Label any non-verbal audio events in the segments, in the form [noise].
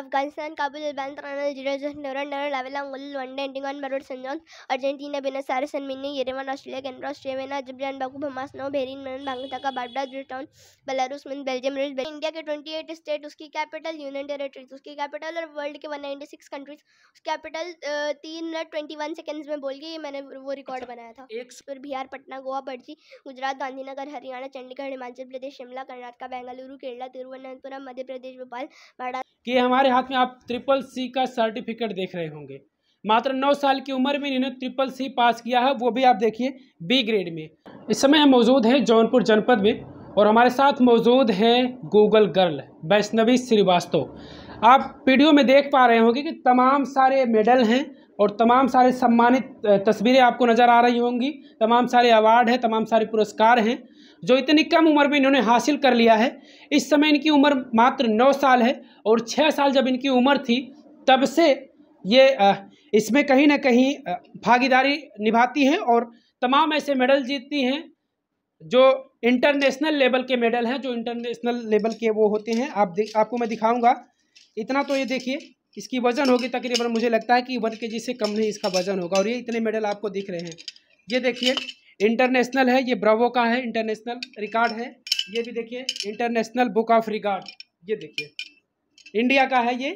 Afghanistan Kabul Argentina बिना सारे मिनी यरेवन ऑस्ट्रेलिया कैनरा ऑस्ट्रेविया अजबजान बाकू भमास नो बेरिन मन बांगताका बाबडा ब्रिटाउन बेलारूस मिन बेल्जियम इंडिया के ट्वेंटी एट स्टेट उसकी कैपिटल यूनियन टेरेटरीज उसकी कैपिटल और वर्ल्ड के वन नाइनटी सिक्स कंट्रीज उसकी कैपिटल तीन मिनट ट्वेंटी वन सेकेंड्स में बोल के मैंने वो रिकॉर्ड बनाया था फिर बिहार पटना गोवा पड़ची गुजरात गांधीनगर हरियाणा चंडीगढ़ हिमाचल प्रदेश शिमला कर्नाटका बेंगलुरु केरला तिरुवनंतपुरम मध्य प्रदेश भोपाल भारत हमारे हाथ में आप ट्रिपल सी का सर्टिफिकेट देख रहे होंगे मात्र नौ साल की उम्र में इन्होंने ट्रिपल सी पास किया है वो भी आप देखिए बी ग्रेड में इस समय हम मौजूद हैं जौनपुर जनपद में और हमारे साथ मौजूद हैं गूगल गर्ल वैष्णवी श्रीवास्तव आप वीडियो में देख पा रहे होंगे कि तमाम सारे मेडल हैं और तमाम सारे सम्मानित तस्वीरें आपको नज़र आ रही होंगी तमाम सारे अवार्ड हैं तमाम सारे पुरस्कार हैं जो इतनी कम उम्र में इन्होंने हासिल कर लिया है इस समय इनकी उम्र मात्र नौ साल है और छः साल जब इनकी उम्र थी तब से ये इसमें कहीं ना कहीं भागीदारी निभाती हैं और तमाम ऐसे मेडल जीतती हैं जो इंटरनेशनल लेवल के मेडल हैं जो इंटरनेशनल लेवल के वो होते हैं आप आपको मैं दिखाऊंगा इतना तो ये देखिए इसकी वज़न होगी तकरीबन मुझे लगता है कि वन के से कम नहीं इसका वज़न होगा और ये इतने मेडल आपको दिख रहे हैं ये देखिए इंटरनेशनल है ये ब्रावो का है इंटरनेशनल रिकॉर्ड है ये भी देखिए इंटरनेशनल बुक ऑफ रिकॉर्ड ये देखिए इंडिया का है ये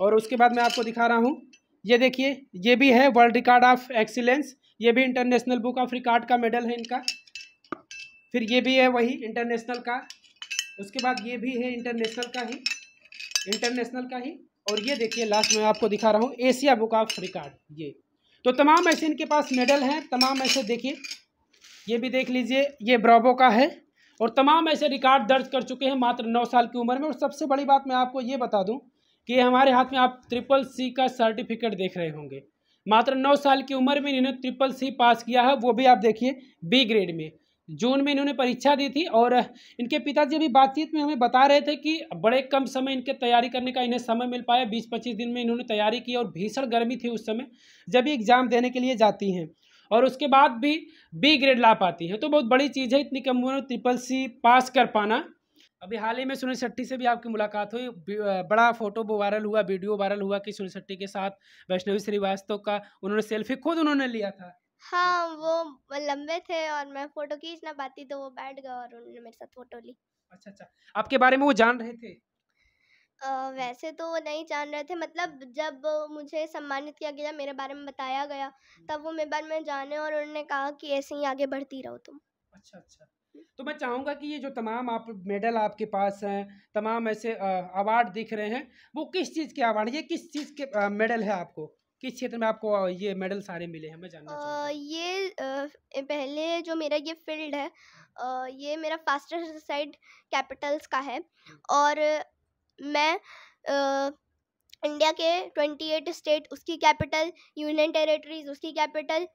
और उसके बाद मैं आपको दिखा रहा हूँ ये देखिए ये भी है वर्ल्ड रिकॉर्ड ऑफ एक्सीलेंस ये भी इंटरनेशनल बुक ऑफ रिकॉर्ड का मेडल है इनका फिर ये भी है वही इंटरनेशनल का उसके बाद ये भी है इंटरनेशनल का ही इंटरनेशनल का ही और ये देखिए लास्ट में आपको दिखा रहा हूँ एशिया बुक ऑफ रिकॉर्ड ये तो तमाम ऐसे इनके पास मेडल हैं तमाम ऐसे देखिए ये भी देख लीजिए ये ब्रावो का है और तमाम ऐसे रिकॉर्ड दर्ज कर चुके हैं मात्र नौ साल की उम्र में और सबसे बड़ी बात मैं आपको ये बता दूँ कि हमारे हाथ में आप ट्रिपल सी का सर्टिफिकेट देख रहे होंगे मात्र नौ साल की उम्र में इन्होंने ट्रिपल सी पास किया है वो भी आप देखिए बी ग्रेड में जून में इन्होंने परीक्षा दी थी और इनके पिताजी अभी बातचीत में हमें बता रहे थे कि बड़े कम समय इनके तैयारी करने का इन्हें समय मिल पाया बीस पच्चीस दिन में इन्होंने तैयारी की और भीषण गर्मी थी उस समय जब भी एग्ज़ाम देने के लिए जाती हैं और उसके बाद भी बी ग्रेड ला पाती है तो बहुत बड़ी चीज़ है इतनी कम उम्र ट्रिपल सी पास कर पाना अभी हाल ही में सुनील शेट्टी से भी आपकी मुलाकात हुई बड़ा फोटो वायरल हुआ वीडियो वायरल हुआ कि सुनील शेट्टी के साथ वैष्णवी श्रीवास्तव का उन्होंने सेल्फी खुद उन्होंने लिया था हाँ वो लंबे थे और मैं फोटो खींच ना पाती तो वो बैठ गए और उन्होंने मेरे साथ फोटो ली अच्छा अच्छा आपके बारे में वो जान रहे थे आ, वैसे तो वो नहीं जान रहे थे मतलब जब मुझे सम्मानित किया गया मेरे बारे में बताया गया तब वो मेरे बारे में जाने और उन्होंने कहा कि ऐसे ही आगे बढ़ती रहो तुम अच्छा अच्छा तो मैं चाहूँगा कि ये जो तमाम आप मेडल आपके पास हैं तमाम ऐसे अवार्ड दिख रहे हैं वो किस चीज़ के अवार्ड ये किस चीज़ के मेडल है आपको किस क्षेत्र में आपको ये मेडल सारे मिले हैं मैं जानना चाहूँगा ये आ, पहले जो मेरा ये फील्ड है आ, ये मेरा फास्टर साइड कैपिटल्स का है और मैं आ, इंडिया के 28 स्टेट उसकी कैपिटल यूनियन टेरिटरीज उसकी कैपिटल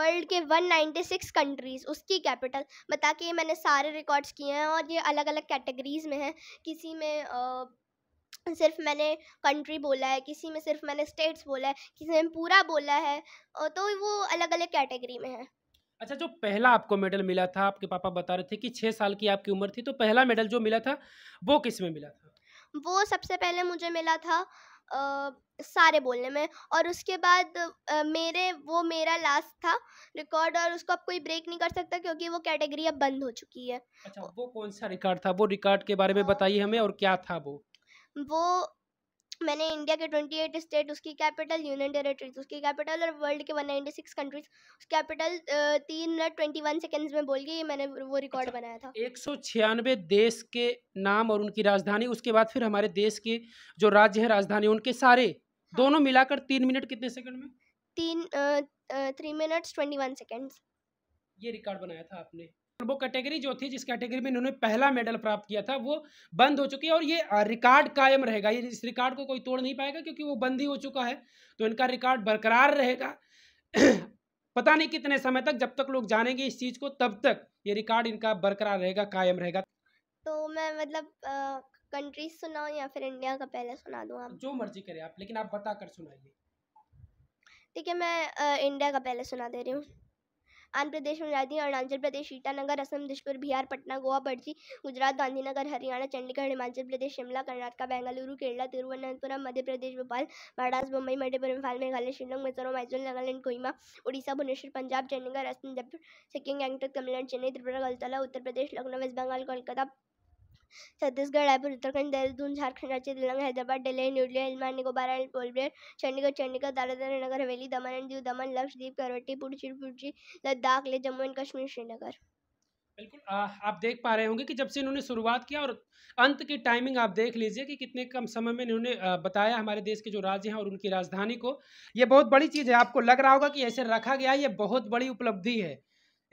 वर्ल्ड के 196 कंट्रीज़ उसकी कैपिटल बता के मैंने सारे रिकॉर्ड्स किए हैं और ये अलग अलग कैटेगरीज़ में हैं किसी में आ, सिर्फ मैंने कंट्री बोला है किसी में सिर्फ मैंने स्टेट्स बोला है किसी में पूरा बोला है तो वो अलग अलग कैटेगरी में है अच्छा जो पहला आपको मेडल मिला था आपके पापा बता रहे थे कि छः साल की आपकी उम्र थी तो पहला मेडल जो मिला था वो किस में मिला था वो सबसे पहले मुझे मिला था आ, सारे बोलने में और उसके बाद आ, मेरे वो मेरा लास्ट था रिकॉर्ड और उसको अब कोई ब्रेक नहीं कर सकता क्योंकि वो कैटेगरी अब बंद हो चुकी है अच्छा वो कौन सा रिकॉर्ड था वो रिकॉर्ड के बारे में बताइए हमें और क्या था वो वो मैंने इंडिया के ट्वेंटी एट स्टेट उसकी कैपिटल यूनियन टेरेटरीज उसकी कैपिटल और वर्ल्ड के वन नाइन्टी सिक्स कंट्रीज उसकी कैपिटल तीन मिनट ट्वेंटी वन सेकेंड्स में बोल गई मैंने वो रिकॉर्ड अच्छा, बनाया था एक सौ छियानवे देश के नाम और उनकी राजधानी उसके बाद फिर हमारे देश के जो राज्य है राजधानी उनके सारे हाँ। दोनों मिलाकर तीन मिनट कितने सेकंड में तीन three minutes twenty one seconds ये रिकॉर्ड बनाया था आपने वो कैटेगरी जो थी जिस कैटेगरी में इन्होंने पहला मेडल प्राप्त किया था वो बंद हो चुकी है और ये रिकॉर्ड कायम रहेगा ये इस रिकॉर्ड को कोई तोड़ नहीं पाएगा क्योंकि वो बंद ही हो चुका है तो इनका रिकॉर्ड बरकरार रहेगा [clears throat] पता नहीं कितने समय तक जब तक लोग जानेंगे इस चीज़ को तब तक ये रिकॉर्ड इनका बरकरार रहेगा कायम रहेगा तो मैं मतलब कंट्रीज सुनाओ या फिर इंडिया का पहले सुना दूं आप जो मर्जी करें आप लेकिन आप बताकर सुनाइए ठीक है मैं आ, इंडिया का पहले सुना दे रही हूँ आंध्र प्रदेश में राज्य अरुणाचल प्रदेश ईटानगर असम दिशपुर बिहार पटना गोवा पड़ची गुजरात गांधीनगर हरियाणा चंडीगढ़ हिमाचल प्रदेश शिमला कर्नाटक बेंगलुरु केरला तिरुवनंतपुरम मध्य प्रदेश भोपाल महाराष्ट्र मुंबई मणिपुर इम्फाल मेघालय शिलोंग मिजोरम आइजोल नागालैंड कोहिमा उड़ीसा भुवनेश्वर पंजाब चंडीगढ़ असम जयपुर सिक्किम गैंगटॉक तमिलनाडु चेन्नई त्रिपुरा गलतला Uttar Pradesh Lucknow west Bengal Kolkata Chhattisgarh Raipur Uttarakhand Dehradun Jharkhand Ranchi Telangana Hyderabad Delhi new Delhi Andaman Nicobar and कोलब्रेड Chandigarh Chandigarh Dadra Nagar Haveli Daman and Diu दमन लक्षद्वीप करवटी पुडुचेरी पुडुचेरी लद्दाख ले जम्मू एंड कश्मीर श्रीनगर बिल्कुल आप देख पा रहे होंगे कि जब से इन्होंने शुरुआत किया और अंत की टाइमिंग आप देख लीजिए कि कितने कम समय में इन्होंने बताया हमारे देश के जो राज्य हैं और उनकी राजधानी को ये बहुत बड़ी चीज़ है आपको लग रहा होगा कि ऐसे रखा गया ये बहुत बड़ी उपलब्धि है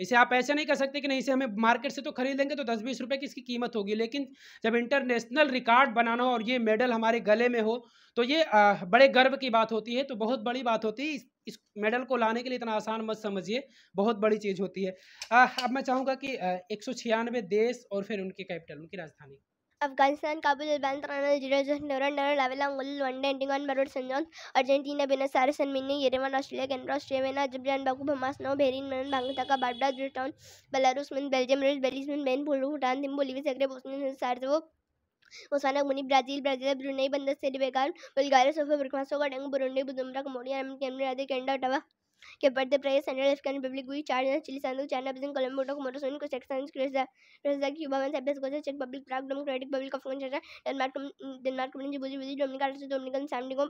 इसे आप ऐसे नहीं कर सकते कि नहीं इसे हमें मार्केट से तो खरीदेंगे तो दस बीस रुपए की इसकी कीमत होगी लेकिन जब इंटरनेशनल रिकॉर्ड बनाना हो और ये मेडल हमारे गले में हो तो ये बड़े गर्व की बात होती है तो बहुत बड़ी बात होती है इस मेडल को लाने के लिए इतना आसान मत समझिए बहुत बड़ी चीज़ होती है अब मैं चाहूँगा कि एक देश और फिर उनके कैपिटल उनकी राजधानी अफगानिस्तान काबुल अल्बान तराना जीरो लावेला मुगल वनडे एंटिगन बरूड संजौन Argentina Buenos Aires Armenia Yerevan Australia Canberra Australia Vienna Azerbaijan Baku Bahamas नो बेहरीन मरन बांग्लादेश बारबडा जॉर्जटाउन बेलारूस मिन बेल्जियम रूस बेलीज मिन बेन भूलू भूटान थिम्बू लिवी सेग्रे बोस्निया सार्जेवो मोसाना मुनी ब्राजील ब्राजील ब्रुनई बंदर से बेगाल बुल्गारिया सोफा बुर्किना सोगा डेंगू बुरुंडी बुजुमरा कमोडिया कैमरा आदि कैंडा टवा के birthday prayers, Central African Republic, Gui, China, Chile, Sandu, China, Brazil, Colombia, Tokumoro, Sun, Kazakhstan, Croatia, Russia, Cuba, and Cyprus, Kosovo, Czech Republic, Prague, Democratic Republic of Congo, Denmark, Denmark, Djibouti, Dominica, Dominican, San Diego,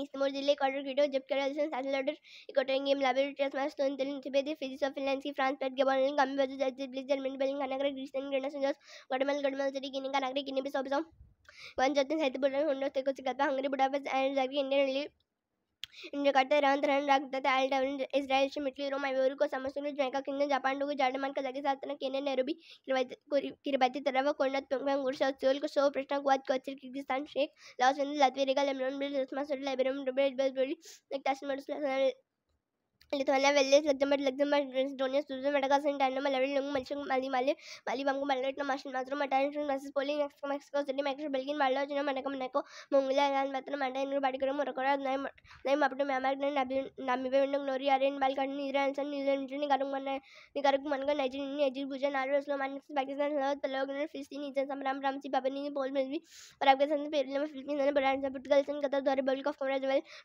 इसमोर जिले एक order create जबकि राजस्थान साधन order एक order game library ट्रांसमास तो intelligent बेदे physics of Finland की France पेट गबन लिंग गामी बजू जज ब्लिज जर्मनी बेलिंग खानागर ग्रीसन ग्रेना संजोस गडमल गडमल जरी गिनी का नागरिक गिनी भी सब वन जतन साहित्य बोलन होंडो तेको सिकल्पा हंगरी बुडापस एंड जागी इंडियन जकार्ता ईरान तहरान रागदाता अल डबलिन इसराइल शम इटली रोम आइवोरी कोस्ट समरसूल जमैका किंगडम जापान डोगो जार्डमान Kazakhstan Kenya Nairobi Kiribati Tarawa कोर्नत पंगम गुरसा सोल को सो प्रश्न गुआत कोचर किर्गिस्तान शेख Los Angeles Latvia Riga Lebanon ब्रिज रस्मा सोल लाइब्रेरी बस बोली एक ताशन मरसूल लिथुआनिया वेल्लेस लग्जमबर्ग लग्जमबर्ग डोनियस सुजन मेडागासन डायनामा लवेल लंग मलशंग माली माले माली बंगो मलरेट माशन मात्रो मटाइन मैसेस पोलिंग एक्सको मैक्सिको सिटी मैक्सिको बेल्गिन माला जिनो मनका मनका मंगला यान मात्र मंडा इनर बाडिकरो मुरकरा नय नय मापडो म्यामार नय नामिबे इरान सन में फिलिस्तीन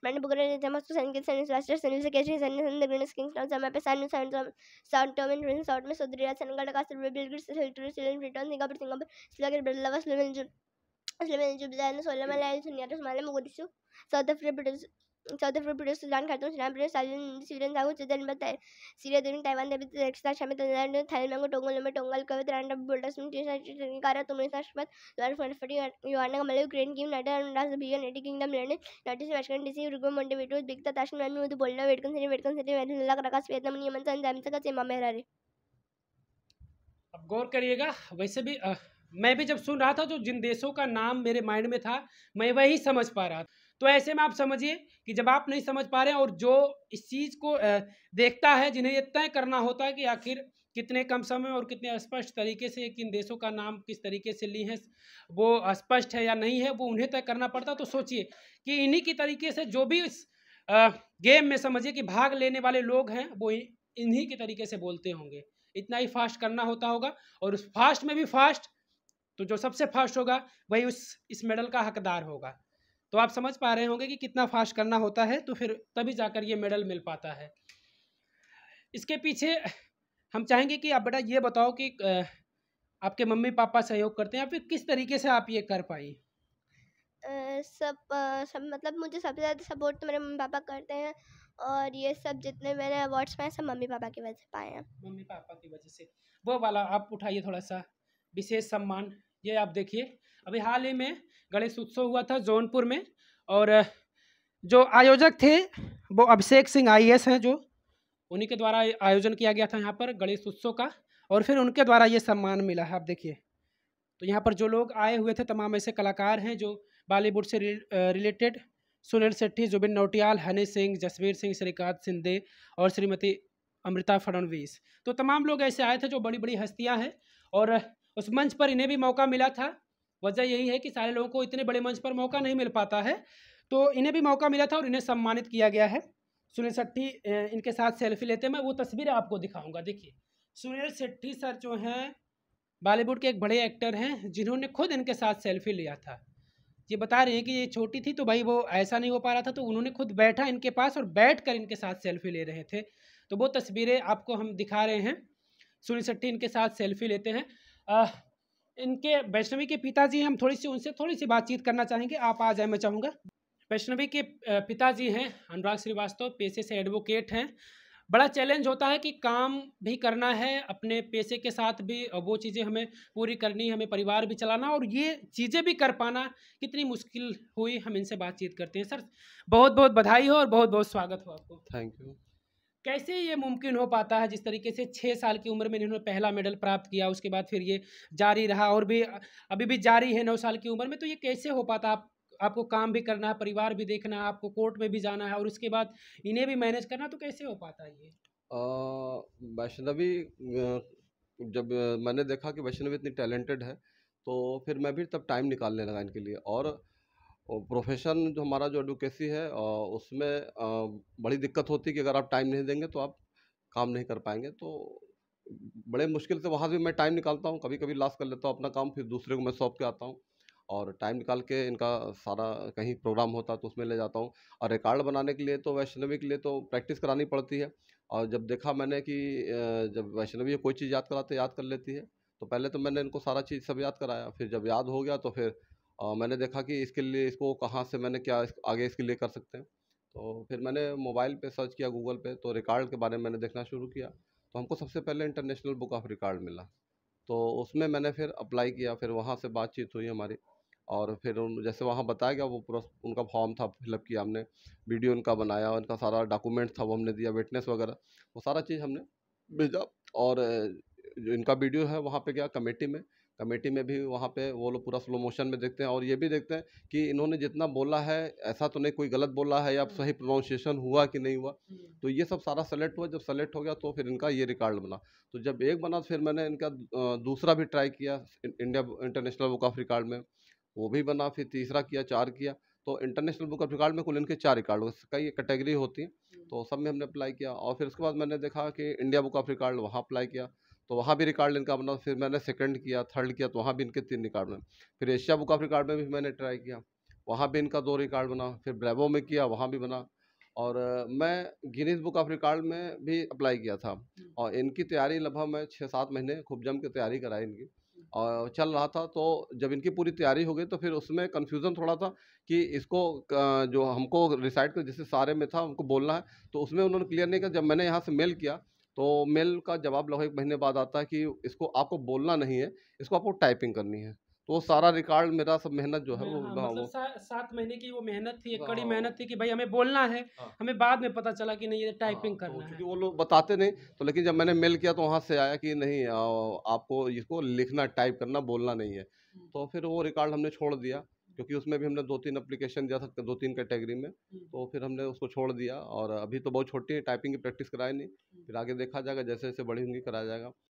मैंने के सन राष्ट्र सन से कैसे Solomon, the Venus Kings, now Zama, San, San, San, Tom, and Prince, South, Miss Odria, Senegal, Castle, Rebel, Greece, Hilton, Silent, Return, Singapore, Singapore, Slugger, Brilla, Slim, and Jub, Slim, and Jub, and Solomon, Lions, and Yatas, Malam, Woodsu, South Africa, चौदह फरवरी को Sudan खातून Sudan Syrian सीरन सागू सुदन Syria दिन Taiwan दबी extra शामिल Thailand में टोंगल में टोंगल कवित रांडा बोल्डस में टीशा कारा साथ साशपत द्वार फटफटी युवाना का मतलब यूक्रेन की नटर अंडास भीगा नेटी किंगडम लेने नोटिस वैशकन डीसी रुगो मोंटे वेटो ताशन में वेटकन सिटी वेटकन सिटी लग रखा का अब गौर करिएगा वैसे भी मैं भी जब सुन रहा था तो जिन देशों का नाम मेरे माइंड में था मैं वही समझ पा रहा था तो ऐसे में आप समझिए कि जब आप नहीं समझ पा रहे हैं और जो इस चीज़ को देखता है जिन्हें ये तय करना होता है कि आखिर कितने कम समय और कितने स्पष्ट तरीके से किन देशों का नाम किस तरीके से ली है वो स्पष्ट है या नहीं है वो उन्हें तय करना पड़ता तो सोचिए कि इन्हीं की तरीके से जो भी इस गेम में समझिए कि भाग लेने वाले लोग हैं वो इन्हीं के तरीके से बोलते होंगे इतना ही फास्ट करना होता होगा और उस फास्ट में भी फास्ट तो जो सबसे फास्ट होगा वही उस इस मेडल का हकदार होगा तो आप समझ पा रहे होंगे कि कितना फास्ट करना होता है तो फिर तभी जाकर ये मेडल मिल पाता है इसके पीछे हम चाहेंगे कि आप बेटा ये बताओ कि आपके मम्मी पापा सहयोग करते हैं फिर किस तरीके से आप ये कर पाई सब सब मतलब मुझे सबसे ज़्यादा सपोर्ट तो मेरे मम्मी पापा करते हैं और ये सब जितने मैंने अवार्ड्स पाए सब मम्मी पापा की वजह से पाए हैं मम्मी पापा की वजह से वो वाला आप उठाइए थोड़ा सा विशेष सम्मान ये आप देखिए अभी हाल ही में गणेश उत्सव हुआ था जौनपुर में और जो आयोजक थे वो अभिषेक सिंह आई हैं जो उन्हीं के द्वारा आयोजन किया गया था यहाँ पर गणेश उत्सव का और फिर उनके द्वारा ये सम्मान मिला है आप देखिए तो यहाँ पर जो लोग आए हुए थे तमाम ऐसे कलाकार हैं जो बॉलीवुड से रिलेटेड सुनील सेट्टी जुबिन नौटियाल हनी सिंह जसवीर सिंह श्रीकांत सिंधे और श्रीमती अमृता फडणवीस तो तमाम लोग ऐसे आए थे जो बड़ी बड़ी हस्तियाँ हैं और उस मंच पर इन्हें भी मौका मिला था वजह यही है कि सारे लोगों को इतने बड़े मंच पर मौका नहीं मिल पाता है तो इन्हें भी मौका मिला था और इन्हें सम्मानित किया गया है सुनील शेट्टी इनके साथ सेल्फी लेते हैं मैं वो तस्वीरें आपको दिखाऊंगा देखिए सुनील शेट्टी सर जो हैं बॉलीवुड के एक बड़े एक्टर हैं जिन्होंने खुद इनके साथ सेल्फी लिया था ये बता रहे हैं कि ये छोटी थी तो भाई वो ऐसा नहीं हो पा रहा था तो उन्होंने खुद बैठा इनके पास और बैठ कर इनके साथ सेल्फी ले रहे थे तो वो तस्वीरें आपको हम दिखा रहे हैं सुनील शेट्टी इनके साथ सेल्फी लेते हैं इनके वैष्णवी के पिताजी हम थोड़ी सी उनसे थोड़ी सी बातचीत करना चाहेंगे आप आ जाए मैं चाहूँगा वैष्णवी के पिताजी हैं अनुराग श्रीवास्तव पेशे से एडवोकेट हैं बड़ा चैलेंज होता है कि काम भी करना है अपने पैसे के साथ भी वो चीज़ें हमें पूरी करनी हमें परिवार भी चलाना और ये चीज़ें भी कर पाना कितनी मुश्किल हुई हम इनसे बातचीत करते हैं सर बहुत बहुत बधाई हो और बहुत बहुत स्वागत हो आपको थैंक यू कैसे ये मुमकिन हो पाता है जिस तरीके से छः साल की उम्र में इन्होंने पहला मेडल प्राप्त किया उसके बाद फिर ये जारी रहा और भी अभी भी जारी है नौ साल की उम्र में तो ये कैसे हो पाता आप आपको काम भी करना है परिवार भी देखना है आपको कोर्ट में भी जाना है और उसके बाद इन्हें भी मैनेज करना तो कैसे हो पाता है ये वैष्णवी जब मैंने देखा कि वैष्णवी इतनी टैलेंटेड है तो फिर मैं भी तब टाइम निकालने लगा इनके लिए और और प्रोफेशन जो हमारा जो एडवोकेसी है उसमें बड़ी दिक्कत होती है कि अगर आप टाइम नहीं देंगे तो आप काम नहीं कर पाएंगे तो बड़े मुश्किल से वहाँ से मैं टाइम निकालता हूँ कभी कभी लास्ट कर लेता हूँ अपना काम फिर दूसरे को मैं सौंप के आता हूँ और टाइम निकाल के इनका सारा कहीं प्रोग्राम होता है तो उसमें ले जाता हूँ और रिकॉर्ड बनाने के लिए तो वैष्णवी के लिए तो प्रैक्टिस करानी पड़ती है और जब देखा मैंने कि जब वैष्णवी कोई चीज़ याद कराते याद कर लेती है तो पहले तो मैंने इनको सारा चीज़ सब याद कराया फिर जब याद हो गया तो फिर आ, मैंने देखा कि इसके लिए इसको कहाँ से मैंने क्या आगे इसके लिए कर सकते हैं तो फिर मैंने मोबाइल पे सर्च किया गूगल पे तो रिकॉर्ड के बारे में मैंने देखना शुरू किया तो हमको सबसे पहले इंटरनेशनल बुक ऑफ रिकॉर्ड मिला तो उसमें मैंने फिर अप्लाई किया फिर वहाँ से बातचीत हुई हमारी और फिर उन जैसे वहाँ बताया गया वो प्रोस उनका फॉर्म था फिलअप किया हमने वीडियो उनका बनाया उनका सारा डॉक्यूमेंट था वो हमने दिया विटनेस वगैरह वो सारा चीज़ हमने भेजा और जो इनका वीडियो है वहाँ पे गया कमेटी में कमेटी में भी वहाँ पे वो लोग पूरा स्लो मोशन में देखते हैं और ये भी देखते हैं कि इन्होंने जितना बोला है ऐसा तो नहीं कोई गलत बोला है या हाँ। सही प्रोनाउंसिएशन हुआ कि नहीं हुआ हाँ। तो ये सब सारा सेलेक्ट हुआ जब सेलेक्ट हो गया तो फिर इनका ये रिकॉर्ड बना तो जब एक बना तो फिर मैंने इनका दूसरा भी ट्राई किया India international book of record में वो भी बना फिर तीसरा किया चार किया तो इंटरनेशनल बुक ऑफ रिकॉर्ड में कुल इनके चार रिकॉर्ड कई कैटेगरी होती है हाँ। तो सब में हमने अप्लाई किया और फिर उसके बाद मैंने देखा कि इंडिया बुक ऑफ रिकॉर्ड वहाँ अप्लाई किया तो वहाँ भी रिकॉर्ड इनका बना फिर मैंने सेकंड किया थर्ड किया तो वहाँ भी इनके तीन रिकॉर्ड बने फिर एशिया बुक ऑफ रिकॉर्ड में भी मैंने ट्राई किया वहाँ भी इनका दो रिकॉर्ड बना फिर ब्रेवो में किया वहाँ भी बना और मैं गिनीज बुक ऑफ रिकॉर्ड में भी अप्लाई किया था और इनकी तैयारी लगभग मैं छः सात महीने खूब जम के तैयारी कराई इनकी और चल रहा था तो जब इनकी पूरी तैयारी हो गई तो फिर उसमें कन्फ्यूज़न थोड़ा था कि इसको जो हमको रिसाइड कर जैसे सारे में था उनको बोलना है तो उसमें उन्होंने क्लियर नहीं किया जब मैंने यहाँ से मेल किया तो मेल का जवाब लगभग एक महीने बाद आता है कि इसको आपको बोलना नहीं है इसको आपको टाइपिंग करनी है तो वो सारा रिकॉर्ड मेरा सब मेहनत जो है हाँ, वो हाँ, हाँ, मतलब सा, सात महीने की वो मेहनत थी एक कड़ी मेहनत थी कि भाई हमें बोलना है हाँ, हमें बाद में पता चला कि नहीं ये टाइपिंग हाँ, करना तो है वो लोग बताते नहीं तो लेकिन जब मैंने मेल किया तो वहाँ से आया कि नहीं आपको इसको लिखना टाइप करना बोलना नहीं है तो फिर वो रिकॉर्ड हमने छोड़ दिया क्योंकि उसमें भी हमने दो तीन अप्लीकेशन दिया सकते दो तीन कैटेगरी में हम्म। तो फिर हमने उसको छोड़ दिया और अभी तो बहुत छोटी है टाइपिंग की प्रैक्टिस कराई नहीं हम्म। फिर आगे देखा जाएगा जैसे जैसे बड़ी होंगी कराया जाएगा